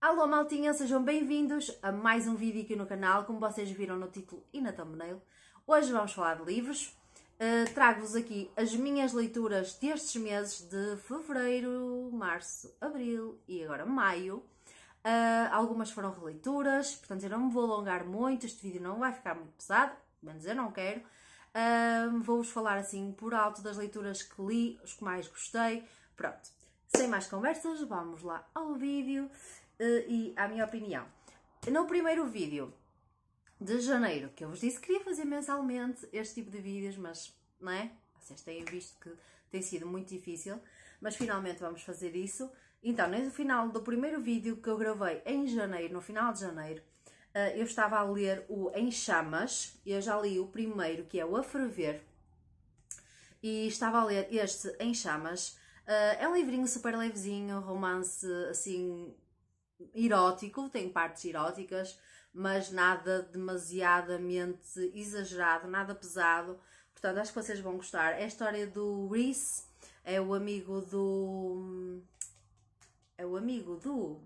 Alô maltinha, sejam bem-vindos a mais um vídeo aqui no canal, como vocês viram no título e na thumbnail. Hoje vamos falar de livros. Uh, Trago-vos aqui as minhas leituras destes meses de fevereiro, março, abril e agora maio. Uh, algumas foram releituras, portanto eu não me vou alongar muito, este vídeo não vai ficar muito pesado, menos eu não quero. Um, Vou-vos falar assim por alto das leituras que li, os que mais gostei. Pronto, sem mais conversas, vamos lá ao vídeo uh, e à minha opinião. No primeiro vídeo de janeiro, que eu vos disse que queria fazer mensalmente este tipo de vídeos, mas não é? Vocês têm visto que tem sido muito difícil, mas finalmente vamos fazer isso. Então, no final do primeiro vídeo que eu gravei em janeiro, no final de janeiro, ah, eu estava a ler o Em Chamas, eu já li o primeiro, que é o A Ferver, e estava a ler este Em Chamas. Ah, é um livrinho super levezinho, romance assim erótico, tem partes eróticas, mas nada demasiadamente exagerado, nada pesado. Portanto, acho que vocês vão gostar. É a história do Reese, é o amigo do. Hum, é o amigo do.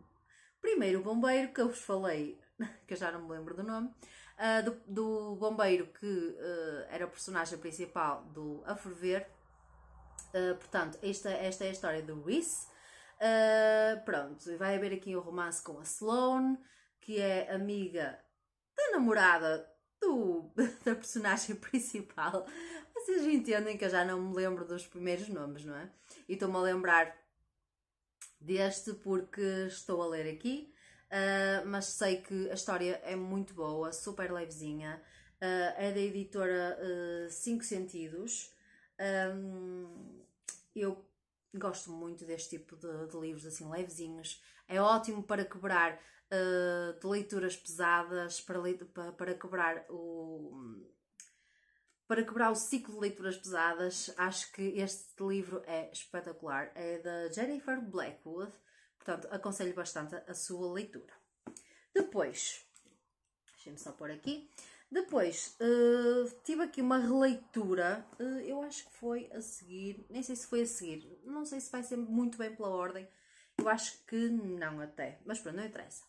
Primeiro bombeiro que eu vos falei, que eu já não me lembro do nome, uh, do, do, bombeiro que uh, era o personagem principal do A Ferver. Uh, portanto, esta, esta é a história do Reese. pronto, vai haver aqui um romance com a Sloane, que é amiga da namorada do, da personagem principal. Vocês entendem que eu já não me lembro dos primeiros nomes, não é? E estou-me a lembrar deste porque estou a ler aqui. Uh, mas sei que a história é muito boa, super levezinha. Uh, é da editora uh, Cinco Sentidos. Um, eu gosto muito deste tipo de, de, livros assim levezinhos. É ótimo para quebrar uh, de leituras pesadas, para, le para, para, quebrar o para quebrar o ciclo de leituras pesadas. Acho que este livro é espetacular. É da Jennifer Blackwood. Portanto, aconselho bastante a sua leitura. Depois, deixem-me só pôr aqui. Depois, uh, tive aqui uma releitura, uh, eu acho que foi a seguir, nem sei se foi a seguir, não sei se vai ser muito bem pela ordem, eu acho que não até, mas pronto, não interessa.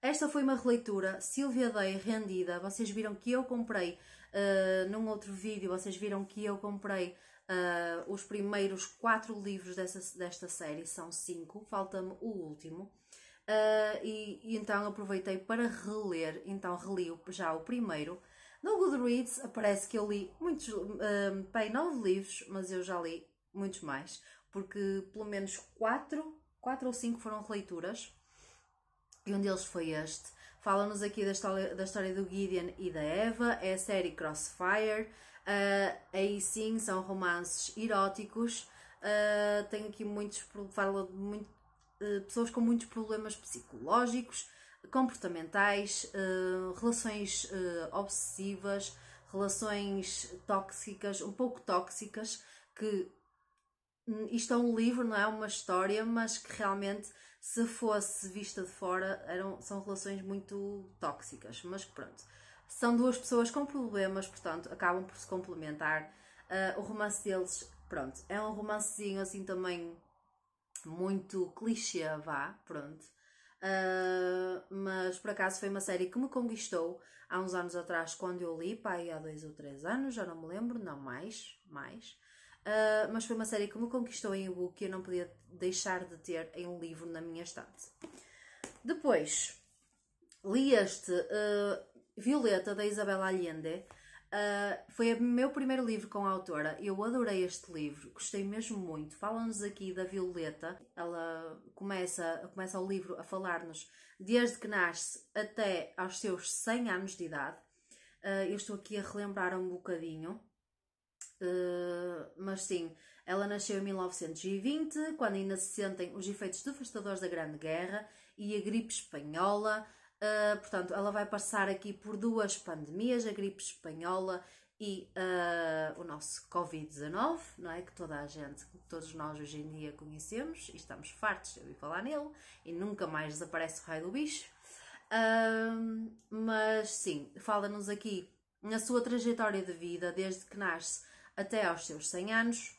Esta foi uma releitura, Silvia Day rendida, vocês viram que eu comprei uh, num outro vídeo, vocês viram que eu comprei Uh, os primeiros quatro livros dessa, desta série são cinco, falta-me o último. Uh, e, e, então aproveitei para reler, então reli já o primeiro. No Goodreads aparece que eu li muitos, um, ah, bem, nove livros, mas eu já li muitos mais, porque pelo menos quatro, quatro ou cinco foram releituras, e um deles foi este. Fala-nos aqui da história, da história do Gideon e da Eva, é a série Crossfire, Uh, aí sim, são romances eróticos. Uh, tenho aqui muitos, falo de muito, uh, pessoas com muitos problemas psicológicos, comportamentais, relações obsessivas, relações tóxicas, um pouco tóxicas, que hum, isto é um livro, não é uma história, mas que realmente, se fosse vista de fora, eram, são relações muito tóxicas. Mas pronto. São duas pessoas com problemas, portanto, acabam por se complementar. Uh, o romance deles, pronto, é um romancezinho assim também muito clichê, vá, pronto. Uh, mas por acaso foi uma série que me conquistou há uns anos atrás quando eu li, pai, há dois ou três anos, já não me lembro, não mais, mais. Uh, mas foi uma série que me conquistou em e-book e eu não podia deixar de ter em livro na minha estante. Depois, li este, Violeta, da Isabel Allende, uh, foi o meu primeiro livro com a autora. Eu adorei este livro, gostei mesmo muito. Fala-nos aqui da Violeta. Ela começa, começa o livro a falar-nos desde que nasce até aos seus 100 anos de idade. Uh, eu estou aqui a relembrar um bocadinho. Uh, mas sim, ela nasceu em 1920, quando ainda se sentem os efeitos devastadores da Grande Guerra e a gripe espanhola, Uh, portanto, ela vai passar aqui por duas pandemias, a gripe espanhola e uh, o nosso Covid-19, não é? Que toda a gente, todos nós hoje em dia conhecemos e estamos fartos de ouvir falar nele e nunca mais desaparece o raio do bicho. Uh, mas sim, fala-nos aqui na sua trajetória de vida, desde que nasce até aos seus 100 anos,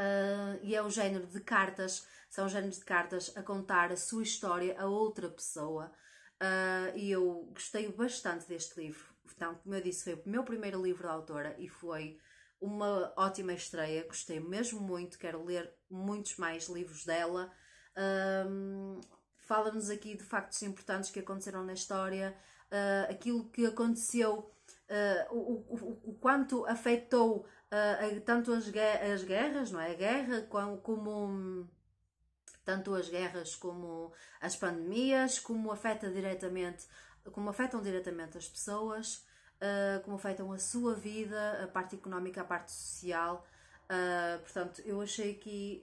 Uh, e é um género de cartas, são géneros de cartas a contar a sua história a outra pessoa, Uh, e eu gostei bastante deste livro. Então, como eu disse, foi o meu primeiro livro da autora e foi uma ótima estreia. Gostei mesmo muito, quero ler muitos mais livros dela. Uh, Fala-nos aqui de factos importantes que aconteceram na história, uh, aquilo que aconteceu, ah, o, o, o, quanto afetou tanto as, as, guerras, não é? A guerra como. como tanto as guerras como as pandemias, como afeta diretamente, como afetam diretamente as pessoas, eh, como afetam a sua vida, a parte económica, a parte social. Eh, portanto, eu achei que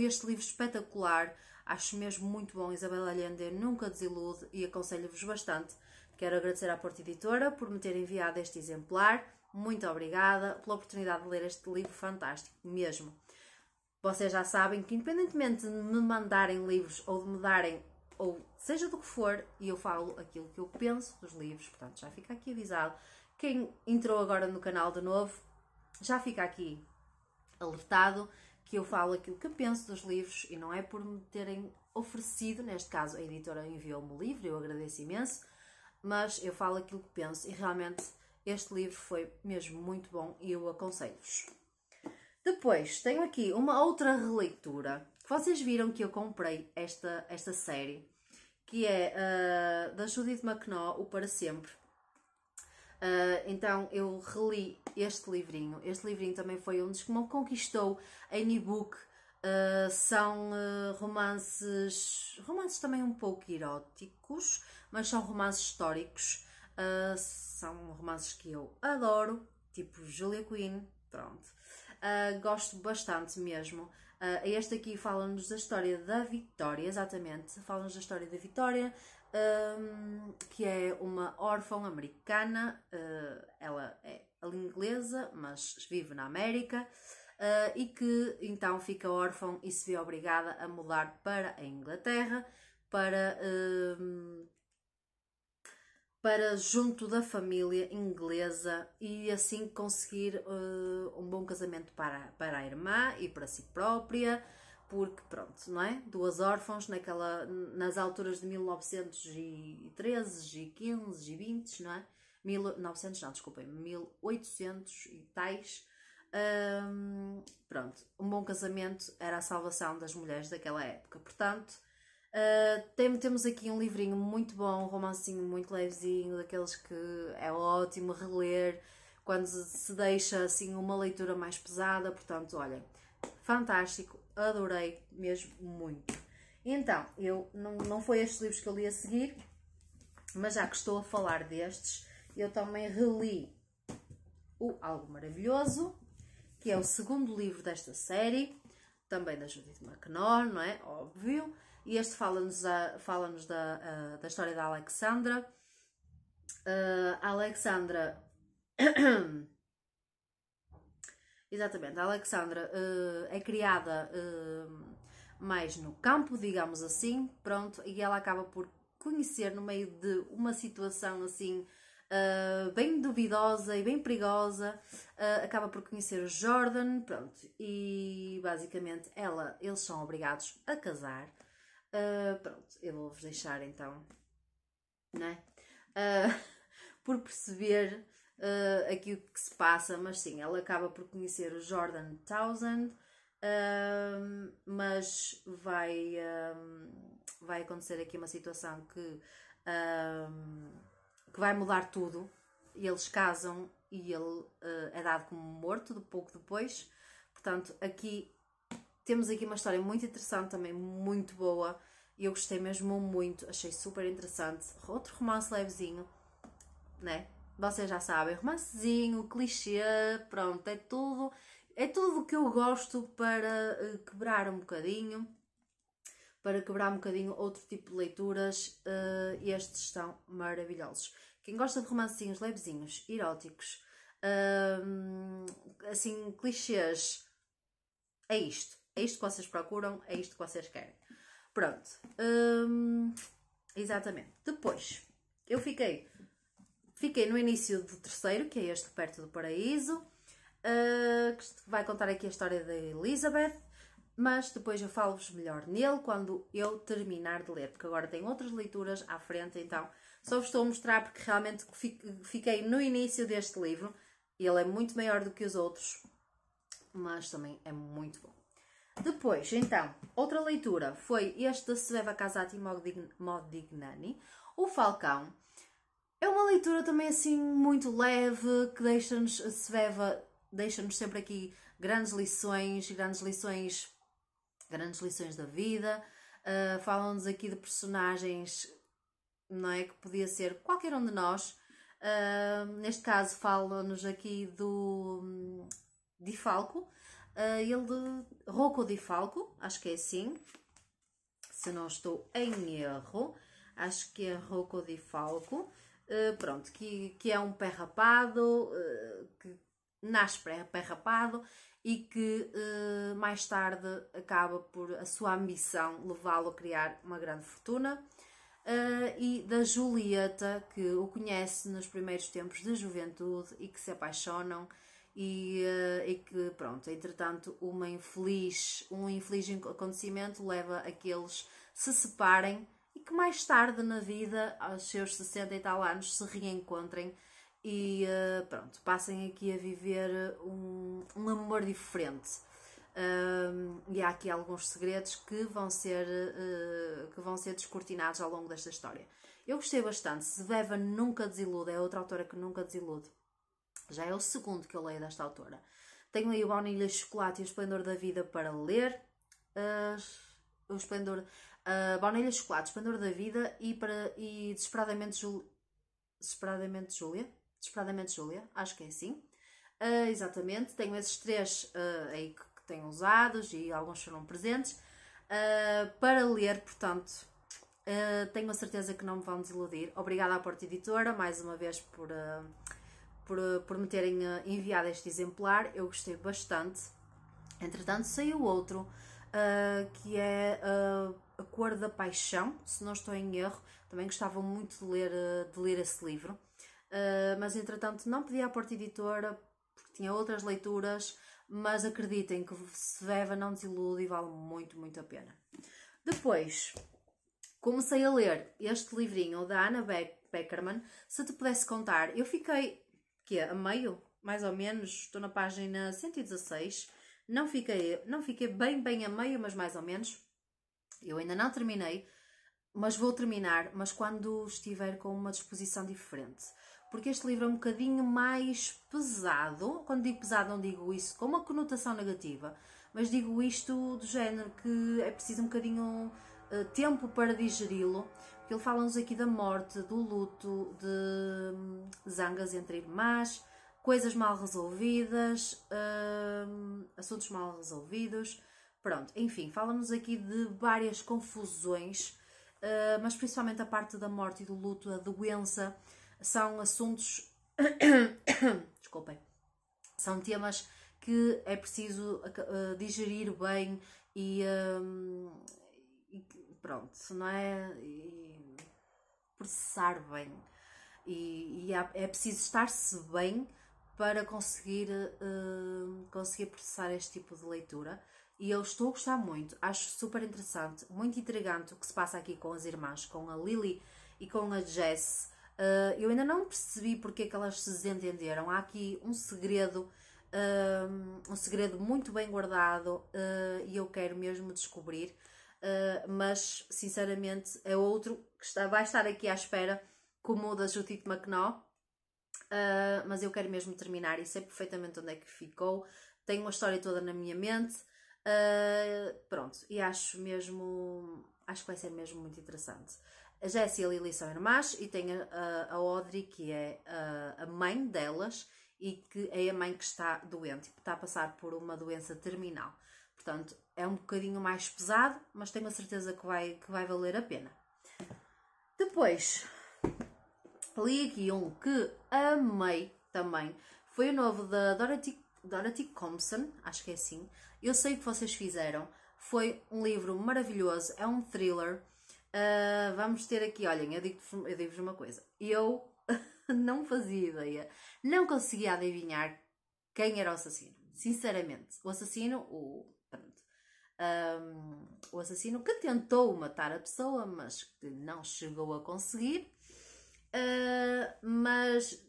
este livro espetacular, acho mesmo muito bom. Isabel Allende nunca desilude e aconselho-vos bastante. Quero agradecer à Porta Editora por me ter enviado este exemplar. Muito obrigada pela oportunidade de ler este livro fantástico, mesmo. Vocês já sabem que, independentemente de me mandarem livros ou de me darem, ou seja do que for, e eu falo aquilo que eu penso dos livros, portanto já fica aqui avisado. Quem entrou agora no canal de novo, já fica aqui alertado que eu falo aquilo que penso dos livros e não é por me terem oferecido, neste caso a editora enviou-me o livro, eu agradeço imenso, mas eu falo aquilo que penso e realmente este livro foi mesmo muito bom e eu aconselho-vos. Depois, tenho aqui uma outra releitura. Vocês viram que eu comprei esta, esta série, que é uh, da Judith McNaught O Para Sempre. Uh, então eu reli este livrinho. Este livrinho também foi um dos que me conquistou em e-book. Uh, são romances, romances também um pouco eróticos, mas são romances históricos. são romances que eu adoro, tipo Julia Quinn, pronto. Uh, gosto bastante mesmo. Uh, este aqui fala-nos da história da Vitória, exatamente. Fala-nos da história da Vitória, um, que é uma órfã americana. Uh, ela é inglesa, mas vive na América. Uh, e que então fica órfã e se vê obrigada a mudar para a Inglaterra para uh, para junto da família inglesa e assim conseguir uh, um bom casamento para, para a irmã e para si própria, porque pronto, não é? Duas órfãs naquela, nas alturas de 1913 e 15 e 20, não é? 1900, não, desculpem, 1800 e tais. Um, ehm, pronto, um bom casamento era a salvação das mulheres daquela época. Portanto, Uh, tem, temos aqui um livrinho muito bom, um romancinho muito levezinho, daqueles que é ótimo reler quando se deixa assim uma leitura mais pesada. Portanto, olhem, fantástico, adorei mesmo muito. Então, eu não, não foi estes livros que eu li a seguir, mas já que estou a falar destes, eu também reli o Algo Maravilhoso, que é o segundo livro desta série, também da Judith McNor, não é? Óbvio e este fala-nos fala da, da história da Alexandra. Uh, a Alexandra. Exatamente, a Alexandra uh, é criada uh, mais no campo, digamos assim, pronto, e ela acaba por conhecer no meio de uma situação assim Uh, bem duvidosa e bem perigosa, uh, acaba por conhecer o Jordan, pronto, e basicamente ela, eles são obrigados a casar. Uh, pronto, eu vou-vos deixar então, não é? Uh, por perceber uh, aqui o que se passa, mas sim, ela acaba por conhecer o Jordan Townsend, uh, mas vai, vai acontecer aqui uma situação que, que vai mudar tudo. Eles casam e ele é dado como morto de pouco depois. Portanto, aqui temos aqui uma história muito interessante também, muito boa. E eu gostei mesmo muito, achei super interessante. Outro romance levezinho, né? Vocês já sabem, romancezinho, clichê, pronto, é tudo. É tudo o que eu gosto para eh, quebrar um bocadinho, para quebrar um bocadinho outro tipo de leituras. Uh, estes estão maravilhosos. Quem gosta de romancinhos levezinhos, eróticos, uh, assim, clichês, é isto. É isto que vocês procuram, é isto que vocês querem. Pronto. Hum, exatamente. Depois, eu fiquei, fiquei no início do terceiro, que é este perto do paraíso, uh, que vai contar aqui a história da Elizabeth, mas depois eu falo-vos melhor nele quando eu terminar de ler, porque agora tem outras leituras à frente, então só vos estou a mostrar porque realmente fiquei no início deste livro. Ele é muito maior do que os outros, mas também é muito bom. Depois, então, outra leitura foi este de Sueva Casati Modignani, O Falcão. É uma leitura também assim muito leve, que deixa-nos, a deixa-nos sempre aqui grandes lições, grandes lições, grandes lições da vida. Uh, Falam-nos aqui de personagens, não é? Que podia ser qualquer um de nós. Uh, neste caso, falam nos aqui do Falco, Difalco, Uh, ele, Rocco Di Falco, acho que é assim, se não estou em erro, acho que é Rocco Di Falco, uh, pronto, que, que é um pé rapado, uh, que nasce pé, rapado e que mais tarde acaba por a sua ambição levá-lo a criar uma grande fortuna. Uh, e da Julieta, que o conhece nos primeiros tempos de juventude e que se apaixonam e, eh, e que, pronto, entretanto, uma infeliz, um infeliz acontecimento leva a que eles se separem e que mais tarde na vida, aos seus 60 e tal anos, se reencontrem e eh, pronto, passem aqui a viver um, um amor diferente. Um, e há aqui alguns segredos que vão ser uh, que vão ser descortinados ao longo desta história. Eu gostei bastante. Seveva nunca desilude, é outra autora que nunca desilude. Já é o segundo que eu leio desta autora. Tenho aí o Baunilha Chocolate e o Esplendor da Vida para ler. Uh, o Esplendor. Uh, baunilha Chocolate, Esplendor da Vida e, para, e Desesperadamente, Jul... Desesperadamente Júlia. Desesperadamente Júlia, acho que é assim. Uh, exatamente, tenho esses três uh, aí que, que tenho usados e alguns foram presentes. para ler, portanto, tenho a certeza que não me vão desiludir. Obrigada à Porta Editora, mais uma vez, por por, por me terem eh, enviado este exemplar, eu gostei bastante. Entretanto, saiu outro uh, que é uh, A Cor da Paixão, se não estou em erro. Também gostava muito de ler, de ler esse livro, mas entretanto não pedi à porta editora porque tinha outras leituras. Mas acreditem que se Seveva não desilude e vale muito, muito a pena. Depois, comecei a ler este livrinho da Ana Beck Beckerman. Se te pudesse contar, eu fiquei que é a meio, mais ou menos, estou na página 116, não fiquei, não fiquei bem, bem a meio, mas mais ou menos. Eu ainda não terminei, mas vou terminar, mas quando estiver com uma disposição diferente. Porque este livro é um bocadinho mais pesado. Quando digo pesado, não digo isso com uma conotação negativa, mas digo isto do género que é preciso um bocadinho uh, tempo para digeri-lo, ele fala-nos aqui da morte, do luto, de hum, zangas entre irmãs, coisas mal resolvidas, hum, assuntos mal resolvidos. Pronto, enfim, fala-nos aqui de várias confusões, uh, mas principalmente a parte da morte e do luto, a doença, são assuntos. Desculpem. São temas que é preciso uh, digerir bem e, e pronto, não é? E processar bem. E, e é preciso estar-se bem para conseguir, uh, conseguir processar este tipo de leitura. E eu estou a gostar muito, acho super interessante, muito intrigante o que se passa aqui com as irmãs, com a Lily e com a Jess. Uh, eu ainda não percebi porque é que elas se desentenderam. Há aqui um segredo, uh, um segredo muito bem guardado e eu quero mesmo descobrir. Ah, mas sinceramente é outro que está, vai estar aqui à espera, como o da Judith McNaw. Uh, mas eu quero mesmo terminar e sei perfeitamente onde é que ficou. Tenho uma história toda na minha mente. Uh, pronto, e acho mesmo. Acho que vai ser mesmo muito interessante. A Jessie e a Lily são irmãs e tem a, a, Audrey, que é a, a mãe delas e que é a mãe que está doente, está a passar por uma doença terminal. Portanto, é um bocadinho mais pesado, mas tenho a certeza que vai, que vai valer a pena. Depois, li aqui um que amei também. Foi o novo da Dorothy, Dorothy acho que é assim. Eu sei o que vocês fizeram. Foi um livro maravilhoso, é um thriller. Uh, vamos ter aqui, olhem, eu digo-vos digo uma coisa. Eu não fazia ideia, não conseguia adivinhar quem era o assassino. Sinceramente, o assassino, o um, o assassino que tentou matar a pessoa, mas que não chegou a conseguir. Uh, mas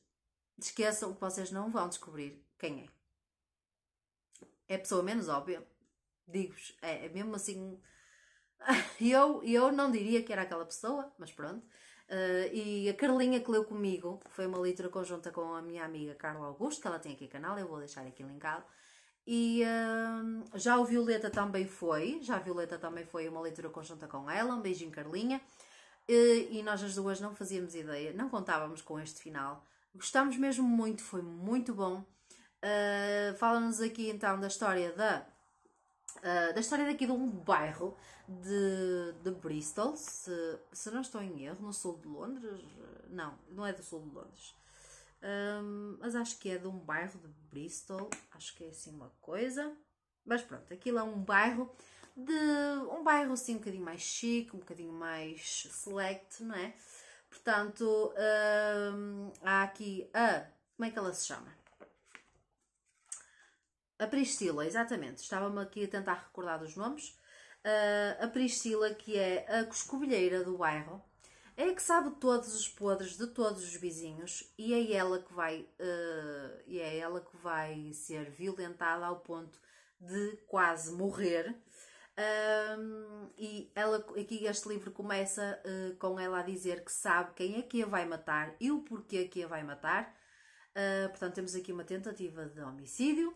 esqueçam que vocês não vão descobrir quem é. É a pessoa menos óbvia, digo-vos, é, é, mesmo assim. Eu, eu não diria que era aquela pessoa, mas pronto. Uh, e a Carlinha que leu comigo, foi uma leitura conjunta com a minha amiga Carla Augusto, que ela tem aqui canal, eu vou deixar aqui linkado. E hum, já o Violeta também foi, já a Violeta também foi uma leitura conjunta com ela, um beijinho Carlinha. e nós as duas não fazíamos ideia, não contávamos com este final. Gostámos mesmo muito, foi muito bom. Uh, Fala-nos aqui então da história da Uh, da história daqui de um bairro de, de Bristol, se, se não estou em erro, no sul de Londres. Não, não é do sul de Londres mas acho que é de um bairro de Bristol, acho que é assim uma coisa. Mas pronto, aquilo é um bairro de um bairro assim um bocadinho mais chique, um bocadinho mais select, não é? Portanto, há aqui a. Como é que ela se chama? A Priscila, exatamente. Estava-me aqui a tentar recordar os nomes. Uh, a Priscila, que é a coscovilheira do bairro, é que sabe todos os podres de todos os vizinhos e é ela que vai, uh, e é ela que vai ser violentada ao ponto de quase morrer. Um, e ela, aqui este livro começa uh, com ela a dizer que sabe quem é que a vai matar e o porquê que a vai matar. Uh, portanto, temos aqui uma tentativa de homicídio.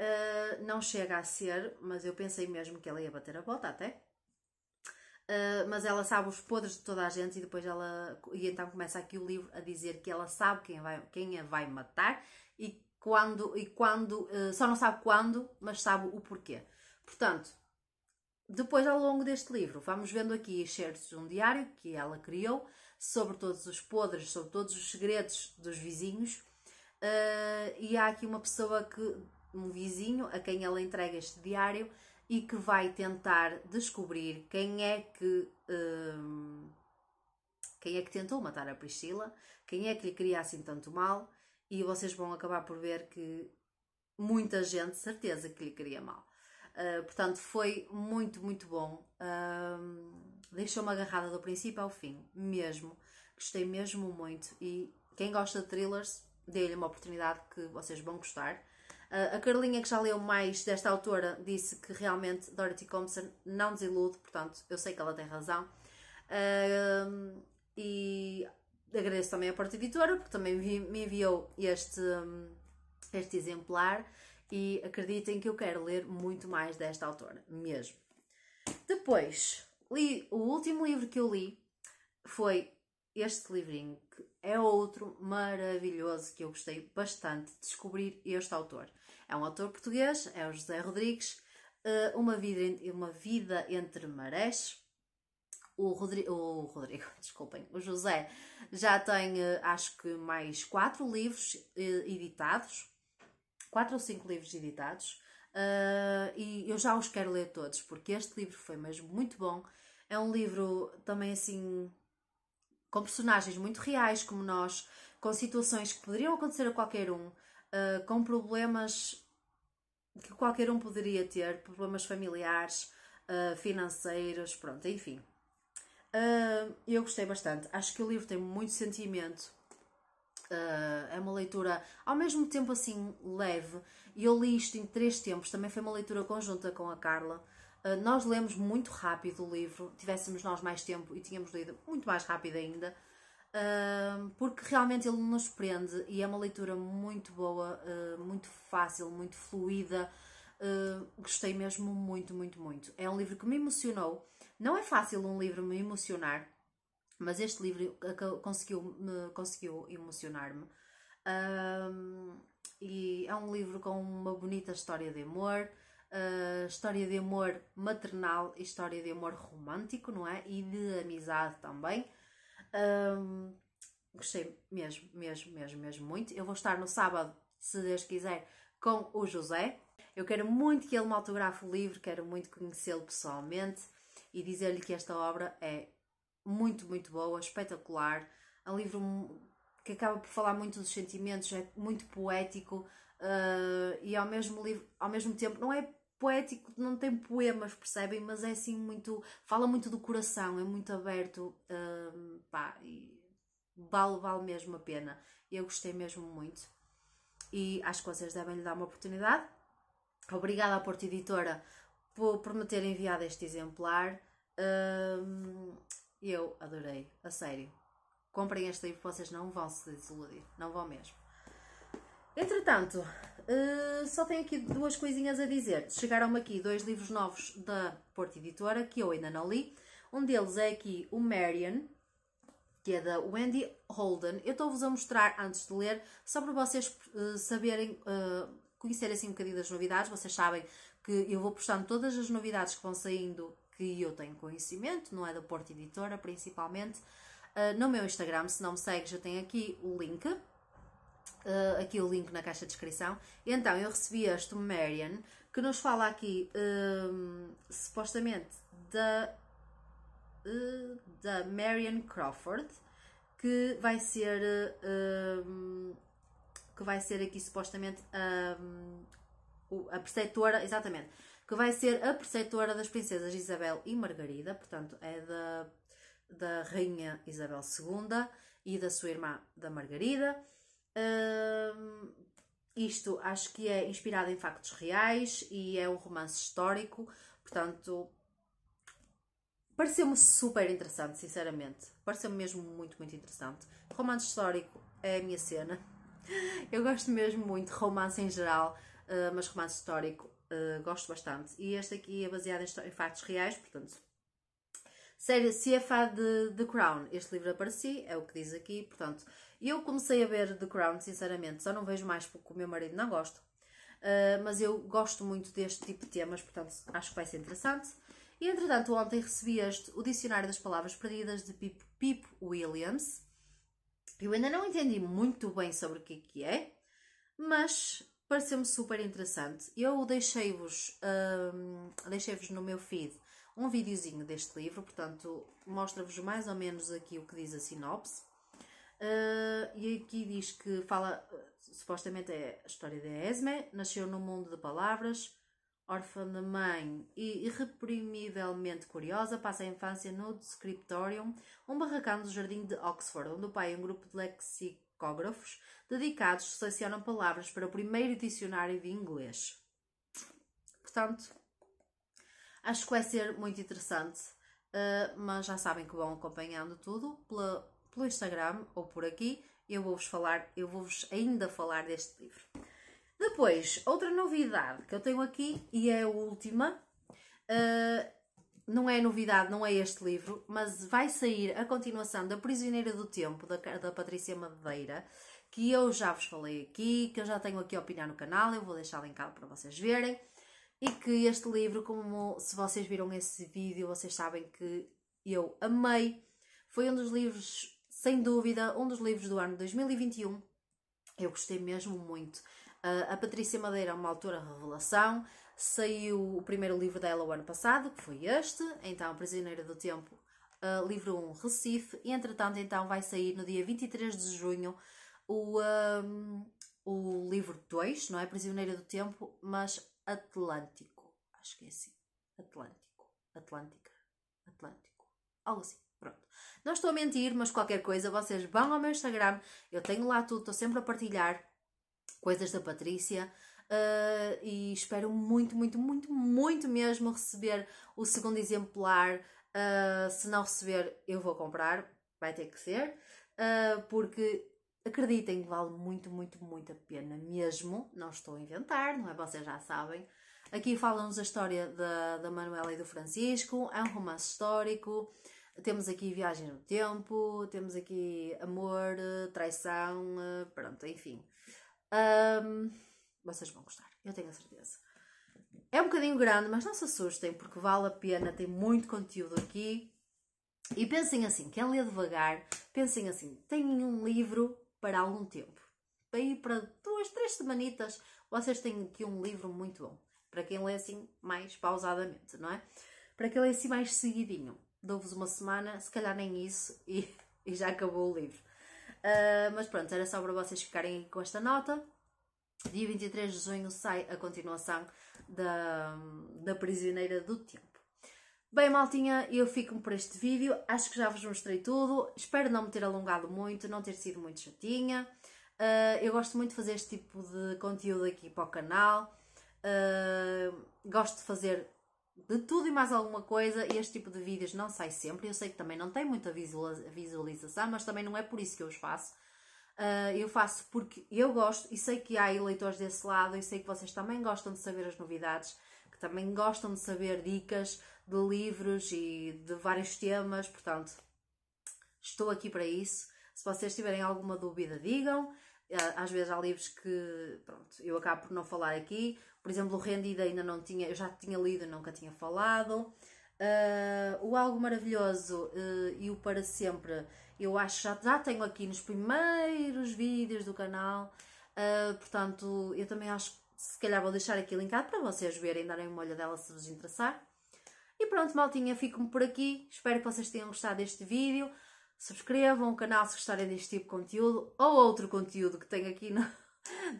Uh, não chega a ser, mas eu pensei mesmo que ela ia bater a volta até. Ah, mas ela sabe os podres de toda a gente e depois ela e então começa aqui o livro a dizer que ela sabe quem, vai, quem a vai matar e quando e quando uh, só não sabe quando mas sabe o porquê portanto depois ao longo deste livro vamos vendo aqui excertos de um diário que ela criou sobre todos os podres sobre todos os segredos dos vizinhos uh, e há aqui uma pessoa que um vizinho a quem ela entrega este diário e que vai tentar descobrir quem é que hum, quem é que tentou matar a Priscila, quem é que lhe queria assim tanto mal, e vocês vão acabar por ver que muita gente, certeza, que lhe queria mal. Uh, portanto, foi muito, muito bom. Uh, Deixou-me agarrada do princípio ao fim, mesmo. Gostei mesmo muito. E quem gosta de thrillers, dê-lhe uma oportunidade que vocês vão gostar. Ah, a Carlinha, que já leu mais desta autora, disse que realmente Dorothy Thompson não desilude, portanto, eu sei que ela tem razão. Uh, e agradeço também a Porta Vitória, porque também me enviou este, hum, este exemplar e acreditem que eu quero ler muito mais desta autora, mesmo. Depois, li, o último livro que eu li foi este livrinho, que é outro maravilhoso que eu gostei bastante de descobrir este autor. É um autor português, é o José Rodrigues, eh, uma, vida, uma Vida Entre Marés. O, Rodrigo, o Rodrigo, desculpem, o José já tem eh, acho que mais quatro livros eh, editados, quatro ou cinco livros editados, e eu já os quero ler todos, porque este livro foi mesmo muito bom. É um livro também assim com personagens muito reais como nós, com situações que poderiam acontecer a qualquer um, ah, com problemas que qualquer um poderia ter, problemas familiares, uh, financeiros, pronto, enfim. Uh, eu gostei bastante. Acho que o livro tem muito sentimento. Uh, é uma leitura ao mesmo tempo assim leve. E eu li isto em três tempos. Também foi uma leitura conjunta com a Carla. Uh, nós lemos muito rápido o livro. Tivéssemos nós mais tempo e tínhamos lido muito mais rápido ainda porque realmente ele nos prende e é uma leitura muito boa, ah, muito fácil, muito fluida. Ah, gostei mesmo muito, muito, muito. É um livro que me emocionou. Não é fácil um livro me emocionar, mas este livro conseguiu, conseguiu emocionar-me. e é um livro com uma bonita história de amor, uh, história de amor maternal e história de amor romântico, não é? E de amizade também. Um, gostei mesmo, mesmo, mesmo, mesmo muito. Eu vou estar no sábado, se Deus quiser, com o José. Eu quero muito que ele me autografe o livro, quero muito conhecê-lo pessoalmente e dizer-lhe que esta obra é muito, muito boa, espetacular. É um livro que acaba por falar muito dos sentimentos, é muito poético uh, e ao mesmo, livro, ao mesmo tempo não é poético, não tem poemas, percebem? Mas é assim muito. fala muito do coração, é muito aberto. Hum, pá, e vale, vale mesmo a pena. Eu gostei mesmo muito. E acho que vocês devem lhe dar uma oportunidade. Obrigada à Porta Editora por, por me ter enviado este exemplar. Hum, eu adorei, a sério. Comprem este livro, vocês não vão se desiludir, não vão mesmo. Entretanto, eh, só tenho aqui duas coisinhas a dizer. Chegaram-me aqui dois livros novos da Porta Editora, que eu ainda não li. Um deles é aqui o Marion, que é da Wendy Holden. Eu estou-vos a mostrar antes de ler, só para vocês uh, saberem, uh, conhecerem assim um bocadinho das novidades. Vocês sabem que eu vou postando todas as novidades que vão saindo que eu tenho conhecimento, não é da Porta Editora principalmente, uh, no meu Instagram. Se não me segue, já tem aqui o link uh, aqui o link na caixa de descrição. Então, eu recebi este Marion, que nos fala aqui, eh, supostamente, da, uh, da Marion Crawford, que vai ser, que vai ser aqui supostamente a preceitora exatamente, que vai ser a preceitora das princesas Isabel e Margarida, portanto, é da, da rainha Isabel II e da sua irmã da Margarida. Um, isto acho que é inspirado em factos reais e é um romance histórico, portanto, pareceu-me super interessante, sinceramente. Pareceu-me mesmo muito, muito interessante. Romance histórico é a minha cena. Eu gosto mesmo muito de romance em geral, ah, mas romance histórico ah, gosto bastante. E este aqui é baseado em, factos reais, portanto. Sério, se é fã de The Crown, este livro é para si, é o que diz aqui, portanto, eu comecei a ver The Crown, sinceramente, só não vejo mais porque o meu marido não gosta. Uh, mas eu gosto muito deste tipo de temas, portanto acho que vai ser interessante. E entretanto, ontem recebi este, o Dicionário das Palavras Perdidas de Pip, Pip Williams. Eu ainda não entendi muito bem sobre o que, é que é, mas pareceu-me super interessante. Eu deixei-vos um, deixei no meu feed um videozinho deste livro, portanto, mostra-vos mais ou menos aqui o que diz a sinopse. Uh, e aqui diz que fala, supostamente é a história da Esme, nasceu no mundo de palavras, órfã de mãe e irreprimivelmente curiosa, passa a infância no Descriptorium, um barracão do jardim de Oxford, onde o pai e um grupo de lexicógrafos dedicados selecionam palavras para o primeiro dicionário de inglês. Portanto, acho que vai ser muito interessante, uh, mas já sabem que vão acompanhando tudo pela pelo Instagram ou por aqui, eu vou-vos falar, eu vou-vos ainda falar deste livro. Depois, outra novidade que eu tenho aqui e é a última, uh, não é novidade, não é este livro, mas vai sair a continuação da Prisioneira do Tempo, da, da Patrícia Madeira, que eu já vos falei aqui, que eu já tenho aqui a opinar no canal, eu vou deixar linkado para vocês verem. E que este livro, como se vocês viram esse vídeo, vocês sabem que eu amei. Foi um dos livros sem dúvida, um dos livros do ano 2021. Eu gostei mesmo muito. Uh, a Patrícia Madeira é uma autora revelação. Saiu o primeiro livro dela o ano passado, que foi este, então Prisioneira do Tempo, uh, livro 1, Recife. E, entretanto, então vai sair no dia 23 de junho o, um, o livro 2, não é? Prisioneira do Tempo, mas Atlântico. Acho que é assim. Atlântico. Atlântica. Atlântico. Algo assim. Não estou a mentir, mas qualquer coisa, vocês vão ao meu Instagram, eu tenho lá tudo, estou sempre a partilhar coisas da Patrícia. Uh, e espero muito, muito, muito, muito mesmo receber o segundo exemplar. Uh, se não receber, eu vou comprar, vai ter que ser, uh, porque acreditem que vale muito, muito, muito a pena mesmo. Não estou a inventar, não é? Vocês já sabem. Aqui falam-nos a história da, da Manuela e do Francisco, é um romance histórico. Temos aqui viagens no tempo, temos aqui amor, eh, traição, eh, pronto, enfim. Um, vocês vão gostar, eu tenho a certeza. É um bocadinho grande, mas não se assustem, porque vale a pena, tem muito conteúdo aqui. E pensem assim, quem lê devagar, pensem assim, tem um livro para algum tempo. Para ir para duas, três semanitas, vocês têm aqui um livro muito bom. Para quem lê assim mais pausadamente, não é? Para quem lê assim mais seguidinho dou-vos uma semana, se calhar nem isso, e, e já acabou o livro. Uh, mas pronto, era só para vocês ficarem com esta nota. Dia 23 de junho sai a continuação da, da Prisioneira do Tempo. Bem, maltinha, eu fico por este vídeo. Acho que já vos mostrei tudo. Espero não me ter alongado muito, não ter sido muito chatinha. Uh, eu gosto muito de fazer este tipo de conteúdo aqui para o canal. Uh, gosto de fazer de tudo e mais alguma coisa. Este tipo de vídeos não sai sempre. Eu sei que também não tem muita visualização, mas também não é por isso que eu os faço. Uh, eu faço porque eu gosto e sei que há eleitores desse lado e sei que vocês também gostam de saber as novidades, que também gostam de saber dicas de livros e de vários temas. Portanto, estou aqui para isso. Se vocês tiverem alguma dúvida, digam. Ah, às vezes há livros que pronto, eu acabo por não falar aqui, por exemplo, o Rendida ainda não tinha, eu já tinha lido, nunca tinha falado. Uh, o Algo Maravilhoso uh, e o Para Sempre, eu acho já, já tenho aqui nos primeiros vídeos do canal. Uh, portanto, eu também acho que se calhar vou deixar aqui linkado para vocês verem, darem uma olhadela se vos interessar. E pronto, maltinha, fico-me por aqui. Espero que vocês tenham gostado deste vídeo. Subscrevam o canal se gostarem deste tipo de conteúdo ou outro conteúdo que tenho aqui no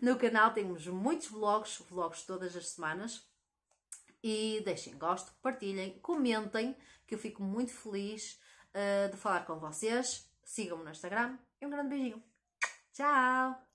no canal temos muitos vlogs, vlogs todas as semanas. E deixem gosto, partilhem, comentem, que eu fico muito feliz uh, de falar com vocês. Sigam-me no Instagram e um grande beijinho. Tchau!